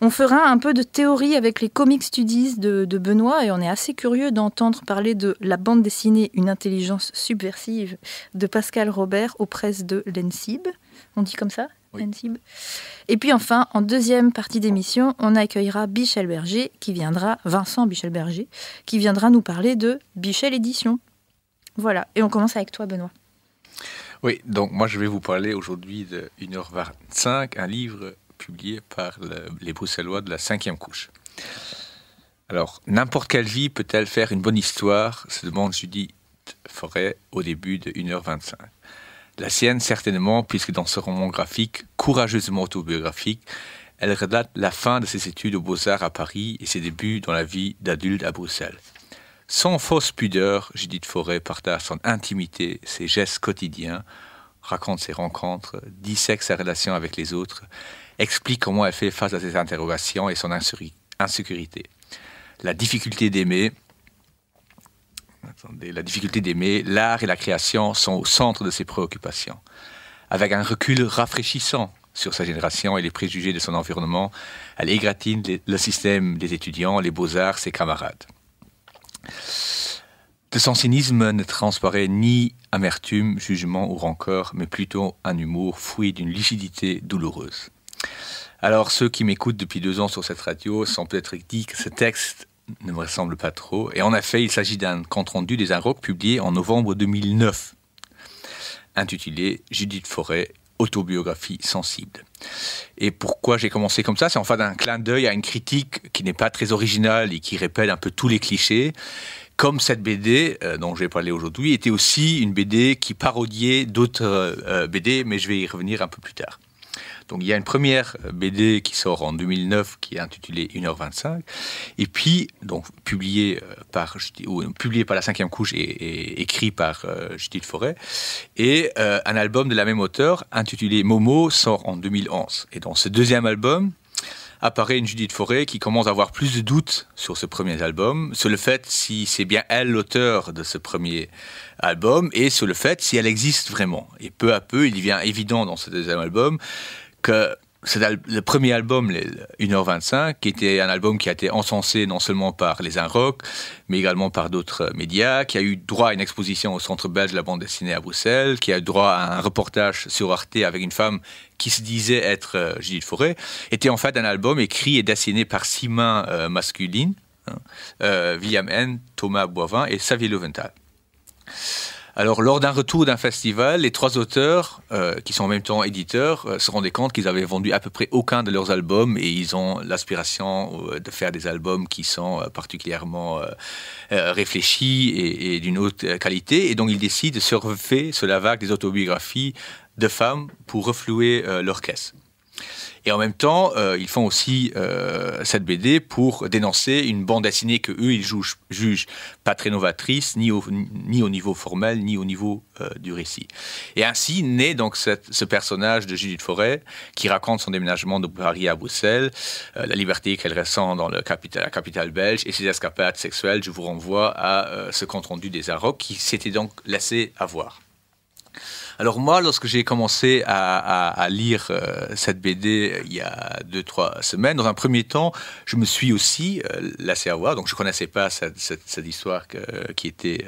On fera un peu de théorie avec les comics studies de, Benoît et on est assez curieux d'entendre parler de la bande dessinée Une intelligence subversive de Pascal Robert aux presses de l'ENSIB. On dit comme ça oui. Et puis enfin, en deuxième partie d'émission, on accueillera Bichel Berger, qui viendra, Vincent Bichel Berger, qui viendra nous parler de Bichel Édition. Voilà, et on commence avec toi, Benoît. Oui, donc moi je vais vous parler aujourd'hui de 1h25, un livre publié par les Bruxellois de la cinquième couche. Alors, n'importe quelle vie peut-elle faire une bonne histoire se demande Judith Forêt au début de 1h25. La sienne, certainement, puisque dans ce roman graphique, courageusement autobiographique, elle relate la fin de ses études aux Beaux-Arts à Paris et ses débuts dans la vie d'adulte à Bruxelles. Sans fausse pudeur, Judith Forêt partage son intimité, ses gestes quotidiens, raconte ses rencontres, dissèque sa relation avec les autres explique comment elle fait face à ses interrogations et son insécurité. La difficulté d'aimer, la difficulté d'aimer, l'art et la création sont au centre de ses préoccupations. Avec un recul rafraîchissant sur sa génération et les préjugés de son environnement, elle égratine le système des étudiants, les beaux-arts, ses camarades. De son cynisme ne transparaît ni amertume, jugement ou rancœur, mais plutôt un humour fouillé d'une lucidité douloureuse. Alors, ceux qui m'écoutent depuis deux ans sur cette radio sont peut-être dit que ce texte ne me ressemble pas trop. Et en effet, il s'agit d'un compte-rendu des Inrocks publié en novembre 2009, intitulé Judith Forêt, autobiographie sensible. Et pourquoi j'ai commencé comme ça C'est en fait un clin d'œil à une critique qui n'est pas très originale et qui répète un peu tous les clichés. Comme cette BD euh, dont je vais parler aujourd'hui était aussi une BD qui parodiait d'autres euh, euh, BD, mais je vais y revenir un peu plus tard. Donc il y a une première BD qui sort en 2009 qui est intitulée 1h25 et puis donc publiée euh, par euh, par la cinquième couche et, écrite écrit par Judith Forêt et euh, un album de la même auteur intitulé Momo sort en 2011 et dans ce deuxième album apparaît une Judith Forêt qui commence à avoir plus de doutes sur ce premier album, sur le fait si c'est bien elle l'auteur de ce premier album et sur le fait si elle existe vraiment. Et peu à peu, il devient évident dans ce deuxième album que c'est le premier album, 1h25, qui était un album qui a été encensé non seulement par les rock mais également par d'autres médias, qui a eu droit à une exposition au Centre belge de la bande dessinée à Bruxelles, qui a eu droit à un reportage sur Arte avec une femme qui se disait être euh, Judith Forêt, était en fait un album écrit et dessiné par six mains euh, masculines, hein, euh, William N., Thomas Boivin et Xavier Leventhal. Alors, lors d'un retour d'un festival, les trois auteurs, euh, qui sont en même temps éditeurs, euh, se rendaient compte qu'ils avaient vendu à peu près aucun de leurs albums et ils ont l'aspiration euh, de faire des albums qui sont particulièrement réfléchis et, d'une haute qualité. Et donc, ils décident de surfer sur la vague des autobiographies de femmes pour reflouer leur caisse. Et en même temps, euh, ils font aussi euh, cette BD pour dénoncer une bande dessinée que eux ils jugent, pas très novatrice, ni au, niveau formel, ni au niveau euh, du récit. Et ainsi naît donc cette, ce personnage de Judith Forêt qui raconte son déménagement de Paris à Bruxelles, la liberté qu'elle ressent dans la capitale belge et ses escapades sexuelles. Je vous renvoie à ce compte rendu des Arocs qui s'était donc laissé avoir. Alors moi, lorsque j'ai commencé à, lire euh, cette BD euh, il y a deux, trois semaines, dans un premier temps, je me suis aussi laissé euh, lassé donc je ne connaissais pas cette, histoire qui était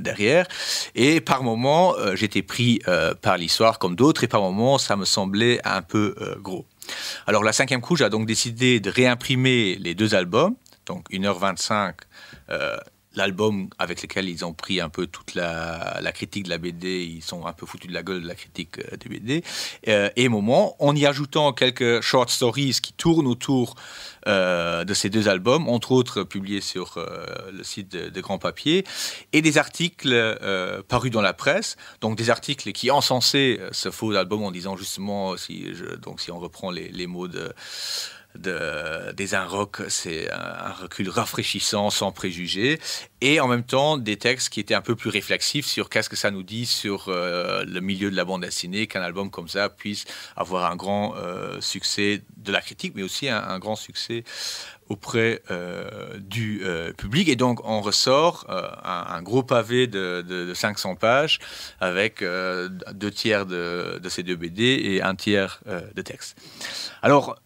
derrière. Et par moments, j'étais pris par l'histoire comme d'autres, et par moments, ça me semblait un peu gros. Alors la cinquième couche a donc décidé de réimprimer les deux albums, donc 1h25 l'album avec lequel ils ont pris un peu toute la, la, critique de la BD, ils sont un peu foutus de la gueule de la critique euh, des BD, euh, et Moment, en y ajoutant quelques short stories qui tournent autour euh, de ces deux albums, entre autres publiés sur le site de, de, Grand Papier, et des articles parus dans la presse, donc des articles qui encensaient ce faux album en disant justement, si, je, donc si on reprend les, les mots de de, des rock c'est un, recul rafraîchissant, sans préjugés, et en même temps des textes qui étaient un peu plus réflexifs sur qu'est-ce que ça nous dit sur euh, le milieu de la bande dessinée, qu'un album comme ça puisse avoir un grand euh, succès de la critique, mais aussi un, grand succès auprès euh, du public. Et donc, on ressort un, gros pavé de, 500 pages avec deux tiers de, ces deux BD et un tiers de texte. Alors,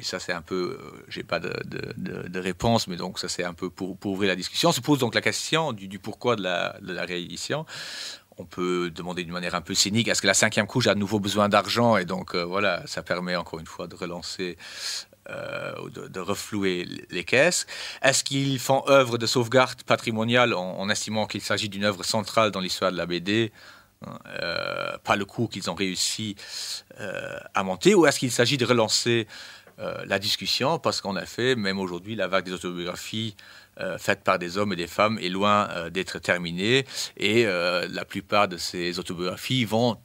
et ça c'est un peu, Je euh, j'ai pas de, réponse, mais donc ça c'est un peu pour, ouvrir la discussion. On se pose donc la question du, pourquoi de la, réédition. On peut demander d'une manière un peu cynique, est-ce que la cinquième couche a de nouveau besoin d'argent Et donc euh, voilà, ça permet encore une fois de relancer euh, de, de, reflouer les caisses. Est-ce qu'ils font œuvre de sauvegarde patrimoniale en, estimant qu'il s'agit d'une œuvre centrale dans l'histoire de la BD hein, Pas le coup qu'ils ont réussi à monter Ou est-ce qu'il s'agit de relancer euh, la discussion parce qu'on a fait, même aujourd'hui, la vague des autobiographies euh, faites par des hommes et des femmes est loin euh, d'être terminée. Et la plupart de ces autobiographies vont.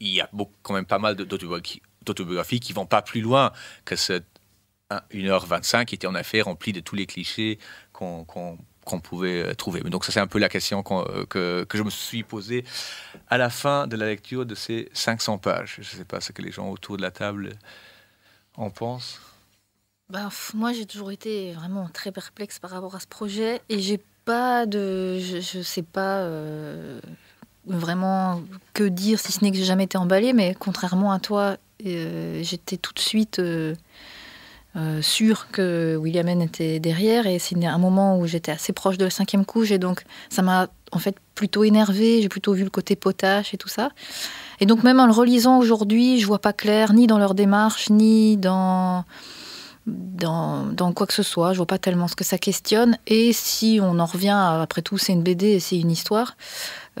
Il y a beaucoup, quand même pas mal d'autobiographies, qui qui vont pas plus loin que cette 1h25 qui était en effet remplie de tous les clichés qu'on, pouvait trouver. donc, ça, c'est un peu la question que, que, je me suis posée à la fin de la lecture de ces 500 pages. Je ne sais pas ce que les gens autour de la table en pense bah, Moi, j'ai toujours été vraiment très perplexe par rapport à ce projet et j'ai pas de. Je, ne sais pas. Euh, vraiment que dire si ce n'est que j'ai jamais été emballée mais contrairement à toi euh, j'étais tout de suite euh, sûr que William N était derrière et c'est un moment où j'étais assez proche de la cinquième couche et donc ça m'a en fait plutôt énervé j'ai plutôt vu le côté potache et tout ça. Et donc même en le relisant aujourd'hui, je vois pas clair ni dans leur démarche, ni dans, dans, quoi que ce soit. Je vois pas tellement ce que ça questionne. Et si on en revient, après tout, c'est une BD et c'est une histoire.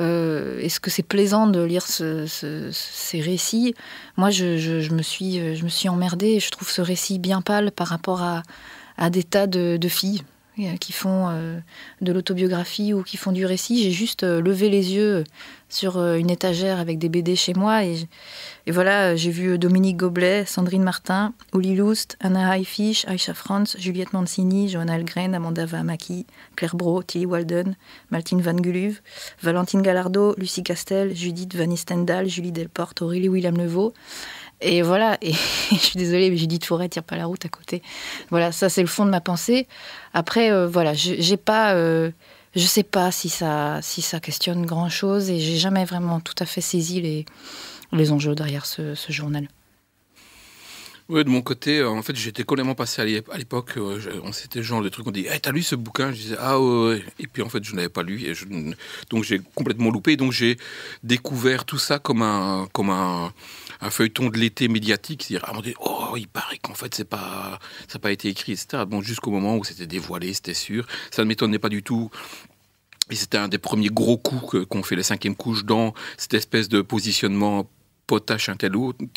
Euh, est-ce que c'est plaisant de lire ces récits Moi, je, me suis, je me suis emmerdée. Et je trouve ce récit bien pâle par rapport à, des tas de filles qui font euh, de l'autobiographie ou qui font du récit. J'ai juste euh, levé les yeux sur euh, une étagère avec des BD chez moi et, voilà, j'ai vu Dominique Goblet, Sandrine Martin, Oli Lust, Anna Highfish, Aisha Franz, Juliette Mancini, Johanna Algren, Amanda Vamaki, Claire Bro, Tilly Walden, Maltine Van Guluve, Valentine Gallardo, Lucie Castel, Judith Van Julie Delporte, Aurélie William Levaux. Et voilà, et je suis désolée, mais j'ai dit Tourette, tire pas la route à côté. Voilà, ça c'est le fond de ma pensée. Après, euh, voilà, j'ai pas, euh, je sais pas si ça, si ça questionne grand chose et j'ai jamais vraiment tout à fait saisi les, les enjeux derrière ce journal. Oui, de mon côté, euh, en fait, j'étais complètement passé à l'époque. Euh, on s'était genre le truc, on dit eh, T'as lu ce bouquin Je disais Ah ouais. Et puis en fait, je n'avais pas lu. Et je, donc j'ai complètement loupé. donc j'ai découvert tout ça comme un, comme un, feuilleton de l'été médiatique. C'est-à-dire, ah, on dit Oh, il paraît qu'en fait, c'est pas, ça n'a pas été écrit, etc. Bon, jusqu'au moment où c'était dévoilé, c'était sûr. Ça ne m'étonnait pas du tout. Et c'était un des premiers gros coups qu'on fait, la cinquième couche, dans cette espèce de positionnement potache un tel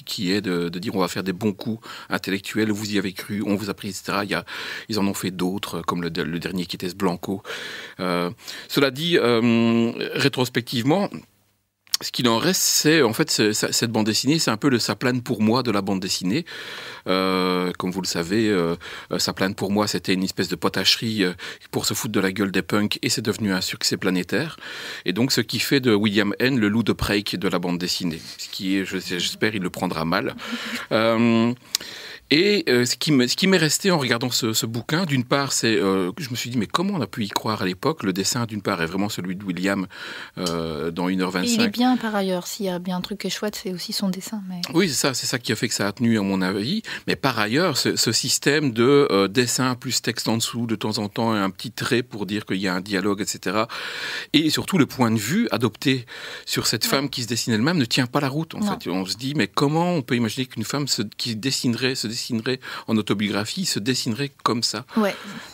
qui est de, dire on va faire des bons coups intellectuels, vous y avez cru, on vous a pris, etc. Il y a, ils en ont fait d'autres, comme le, dernier qui était ce Blanco. Euh, cela dit, euh, rétrospectivement, ce qu'il en reste, c'est en fait cette bande dessinée, c'est un peu le Saplane pour moi de la bande dessinée. Euh, comme vous le savez, euh, euh Saplane pour moi, c'était une espèce de potacherie euh, pour se foutre de la gueule des punks et c'est devenu un succès planétaire. Et donc, ce qui fait de William N. le loup de Preik de la bande dessinée, ce qui est, j'espère, il le prendra mal. Et euh, ce qui m'est resté en regardant ce, bouquin, d'une part, c'est euh, que je me suis dit, mais comment on a pu y croire à l'époque Le dessin, d'une part, est vraiment celui de William euh, dans 1h25. Et il est bien, par ailleurs. S'il y a bien un truc qui est chouette, c'est aussi son dessin. Mais... Oui, c'est ça. C'est ça qui a fait que ça a tenu, à mon avis. Mais par ailleurs, ce, système de dessin plus texte en dessous, de temps en temps, un petit trait pour dire qu'il y a un dialogue, etc. Et surtout, le point de vue adopté sur cette femme qui se dessine elle-même ne tient pas la route, en fait. On se dit, mais comment on peut imaginer qu'une femme se, qui dessinerait, se dessinerait dessinerait en autobiographie, il se dessinerait comme ça.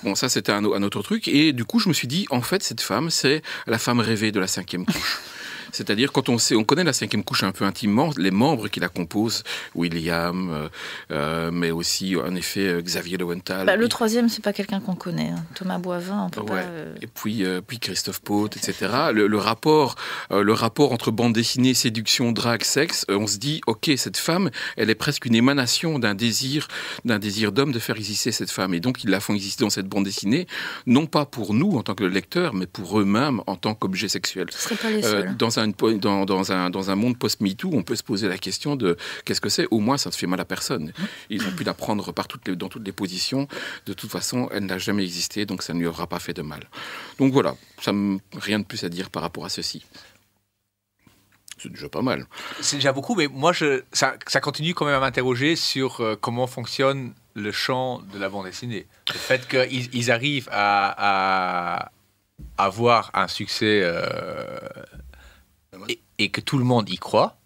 Bon, ça c'était un, un, autre truc. Et du coup, je me suis dit, en fait, cette femme, c'est la femme rêvée de la cinquième couche. C'est-à-dire quand on sait, on connaît la cinquième couche un peu intimement, les membres qui la composent, William, euh, euh, mais aussi en effet euh, Xavier Lowenthal. Bah, le troisième, c'est pas quelqu'un qu'on connaît. Hein. Thomas Boivin, on peut pas. Et puis, puis Christophe Pote, etc. Le, rapport, le rapport entre bande dessinée, séduction, drague, sexe, on se dit, ok, cette femme, elle est presque une émanation d'un désir, d'un désir d'homme de faire exister cette femme. Et donc ils la font exister dans cette bande dessinée, non pas pour nous en tant que lecteurs, mais pour eux-mêmes en tant qu'objet sexuel. Ce serait pas les dans un dans, un, dans un monde post-MeToo, on peut se poser la question de qu'est-ce que c'est Au moins, ça ne fait mal à personne. Ils ont pu la prendre par toutes dans toutes les positions. De toute façon, elle n'a jamais existé, donc ça ne lui aura pas fait de mal. Donc voilà, ça rien de plus à dire par rapport à ceci. C'est déjà pas mal. C'est déjà beaucoup, mais moi, je, ça, ça continue quand même à m'interroger sur euh, comment fonctionne le champ de la bande dessinée. Le fait qu'ils ils arrivent à, à, avoir un succès euh, ah et, que tout le monde y croit,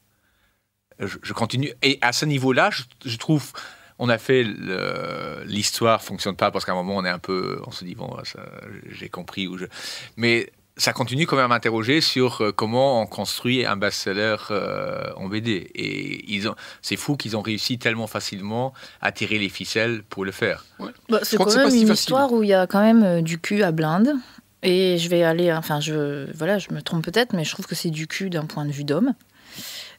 je, continue. Et à ce niveau-là, je, trouve, on a fait l'histoire fonctionne pas parce qu'à un moment on est un peu, on se dit bon, j'ai compris ou je, mais ça continue quand même à m'interroger sur euh, comment on construit un best-seller euh, en BD. Et ils ont, c'est fou qu'ils ont réussi tellement facilement à tirer les ficelles pour le faire. Bah, c'est quand même une histoire hein. où il y a quand même euh, du cul à blinde. Et je vais aller, enfin, je, voilà, je me trompe peut-être, mais je trouve que c'est du cul d'un point de vue d'homme.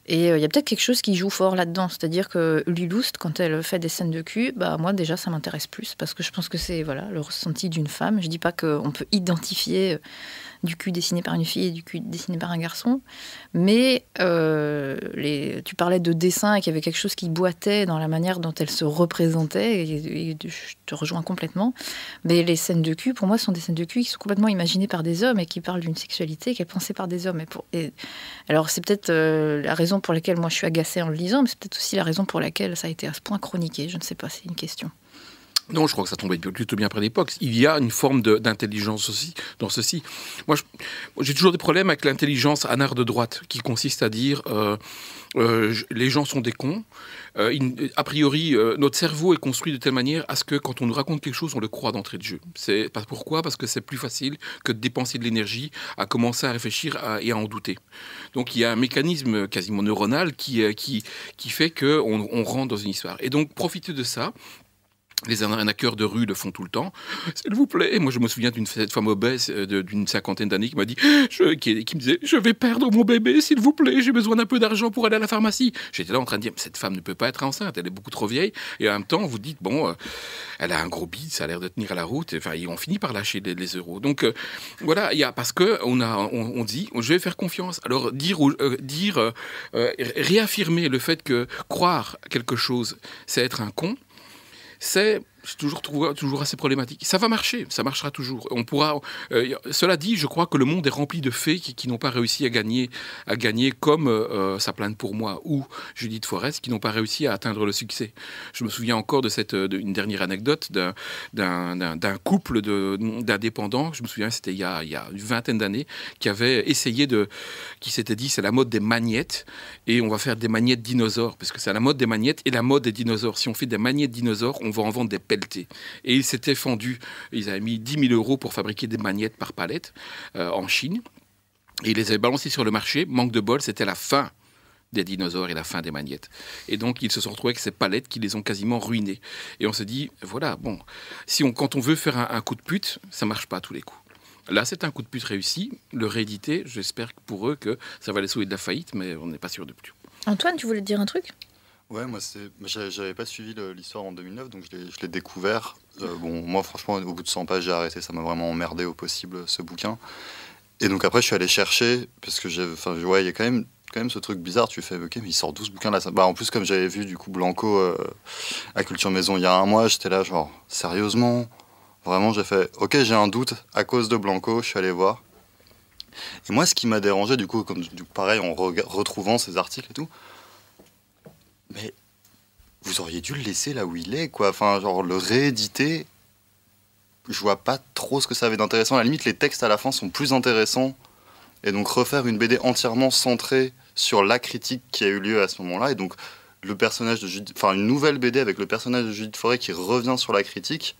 Et il euh, y a peut-être quelque chose qui joue fort là-dedans. C'est-à-dire que Lilouste, quand elle fait des scènes de cul, bah, moi déjà, ça m'intéresse plus parce que je pense que c'est voilà, le ressenti d'une femme. Je ne dis pas qu'on peut identifier euh, du cul dessiné par une fille et du cul dessiné par un garçon, mais euh, les, tu parlais de dessin et qu'il y avait quelque chose qui boitait dans la manière dont elle se représentait, et, je te rejoins complètement. Mais les scènes de cul, pour moi, sont des scènes de cul qui sont complètement imaginées par des hommes et qui parlent d'une sexualité qui est pensée par des hommes. Et, alors, c'est peut-être la raison pour laquelle moi je suis agacée en le lisant, mais c'est peut-être aussi la raison pour laquelle ça a été à ce point chroniqué. Je ne sais pas, c'est une question. Non, je crois que ça tombait plutôt bien près l'époque. Il y a une forme d'intelligence aussi dans ceci. Moi, j'ai toujours des problèmes avec l'intelligence anard de droite, qui consiste à dire euh, euh, les gens sont des cons. Euh, a priori, notre cerveau est construit de telle manière à ce que quand on nous raconte quelque chose, on le croit d'entrée de jeu. C'est pourquoi Parce que c'est plus facile que de dépenser de l'énergie à commencer à réfléchir et à en douter. Donc, il y a un mécanisme quasiment neuronal qui, qui, qui fait qu'on on rentre dans une histoire. Et donc, profiter de ça, les arnaqueurs de rue le font tout le temps. S'il vous plaît, moi je me souviens d'une femme obèse euh, d'une cinquantaine d'années qui m'a dit, qui, me disait, je vais perdre mon bébé, s'il vous plaît, j'ai besoin d'un peu d'argent pour aller à la pharmacie. J'étais là en train de dire, cette femme ne peut pas être enceinte, elle est beaucoup trop vieille. Et en même temps, vous dites, bon, euh, elle a un gros bide, ça a l'air de tenir à la route. Enfin, et on finit par lâcher les, euros. Donc euh, voilà, il y a parce que on a, on, dit, je vais faire confiance. Alors dire, dire, réaffirmer le fait que croire quelque chose, c'est être un con. C'est c'est toujours, toujours assez problématique. Ça va marcher, ça marchera toujours. On pourra. Euh, cela dit, je crois que le monde est rempli de fées qui, n'ont pas réussi à gagner, à gagner comme euh, euh, ça sa plainte pour moi ou Judith Forest, qui n'ont pas réussi à atteindre le succès. Je me souviens encore de cette dernière anecdote d'un couple d'indépendants. Je me souviens, c'était il, y a, il y a une vingtaine d'années, qui avait essayé de, qui s'était dit, c'est la mode des magnettes et on va faire des magnettes dinosaures parce que c'est la mode des magnettes et la mode des dinosaures. Si on fait des magnettes dinosaures, on va en vendre des et ils s'étaient fendus, ils avaient mis 10 000 euros pour fabriquer des magnettes par palette euh, en Chine. Et ils les avaient balancés sur le marché. Manque de bol, c'était la fin des dinosaures et la fin des magnettes. Et donc, ils se sont retrouvés avec ces palettes qui les ont quasiment ruinés. Et on se dit, voilà, bon, si on, quand on veut faire un, coup de pute, ça marche pas à tous les coups. Là, c'est un coup de pute réussi. Le rééditer, j'espère pour eux que ça va les sauver de la faillite, mais on n'est pas sûr de plus. Antoine, tu voulais dire un truc Ouais, moi, j'avais pas suivi l'histoire en 2009, donc je l'ai découvert. Euh, bon, moi, franchement, au bout de 100 pages, j'ai arrêté. Ça m'a vraiment emmerdé au possible, ce bouquin. Et donc après, je suis allé chercher, parce que j'ai. Enfin, ouais, il y a quand même quand même ce truc bizarre. Tu fais, ok, mais il sort 12 bouquins là. Bah, en plus, comme j'avais vu du coup Blanco euh, à Culture Maison il y a un mois, j'étais là, genre, sérieusement Vraiment, j'ai fait, ok, j'ai un doute à cause de Blanco, je suis allé voir. Et moi, ce qui m'a dérangé, du coup, comme du, pareil, en retrouvant ces articles et tout, mais vous auriez dû le laisser là où il est, quoi. Enfin, genre le rééditer, je vois pas trop ce que ça avait d'intéressant. À la limite, les textes à la fin sont plus intéressants. Et donc refaire une BD entièrement centrée sur la critique qui a eu lieu à ce moment-là, et donc le personnage de enfin une nouvelle BD avec le personnage de Judith Forêt qui revient sur la critique.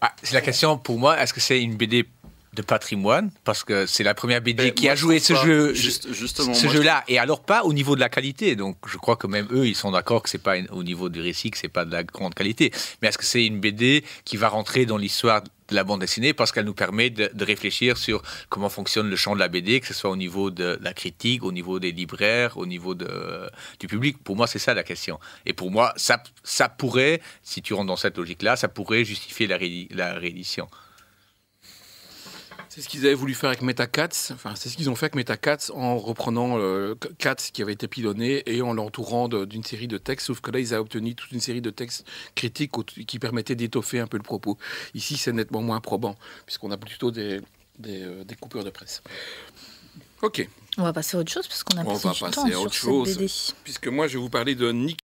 Ah, c'est la question pour moi, est-ce que c'est une BD de patrimoine, parce que c'est la première BD ben, qui a joué ce jeu, ce jeu-là, et alors pas au niveau de la qualité. Donc, je crois que même eux, ils sont d'accord que c'est pas au niveau du récit que c'est pas de la grande qualité. Mais est-ce que c'est une BD qui va rentrer dans l'histoire de la bande dessinée parce qu'elle nous permet de, réfléchir sur comment fonctionne le champ de la BD, que ce soit au niveau de la critique, au niveau des libraires, au niveau du public. Pour moi, c'est ça la question. Et pour moi, ça, ça pourrait, si tu rentres dans cette logique-là, ça pourrait justifier la, la réédition. C'est ce qu'ils avaient voulu faire avec MetaCats. Enfin, c'est ce qu'ils ont fait avec MetaCats en reprenant euh, Katz qui avait été pilonné et en l'entourant d'une série de textes. Sauf que là, ils ont obtenu toute une série de textes critiques qui permettaient d'étoffer un peu le propos. Ici, c'est nettement moins probant, puisqu'on a plutôt des, euh, coupures de presse. Ok. On va passer à autre chose parce qu'on a on passé temps autre BD. Puisque moi, je vais vous parler de Nick